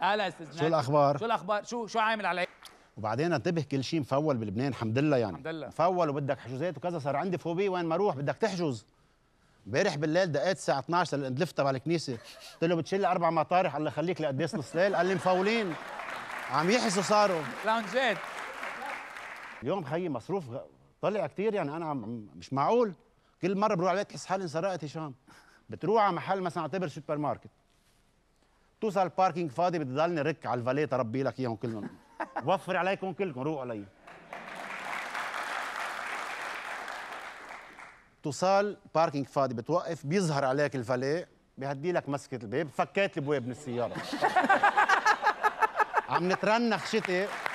هلا آه، استاذ شو الاخبار شو الاخبار شو شو عامل علي إيه؟ وبعدين انتبه كل شيء مفول بلبنان الحمد لله يعني الحمد لله مفول وبدك حجوزات وكذا صار عندي فوبي وين ما اروح بدك تحجز امبارح بالليل دقيت الساعه 12 لندلفت تبع الكنيسه قلت له بتشيل اربع مطارح الله يخليك لقديس نص ليل قال لي مفولين عم يحسوا صاروا لونجات اليوم خيي مصروف طلع كثير يعني انا مش معقول كل مره بروح عليك بحس حالي انسرقت هشام بتروح على محل مثلا اعتبر سوبر ماركت توصل الباركينج فاضي بتضلني رك على الفاليه تربي لك اياهم كلهم وفر عليكم كلكم روقوا علي توصل باركينج فاضي بتوقف بيظهر عليك الفاليه بيهدي لك مسكه الباب فكيت البواب من السياره عم نترنخ شتي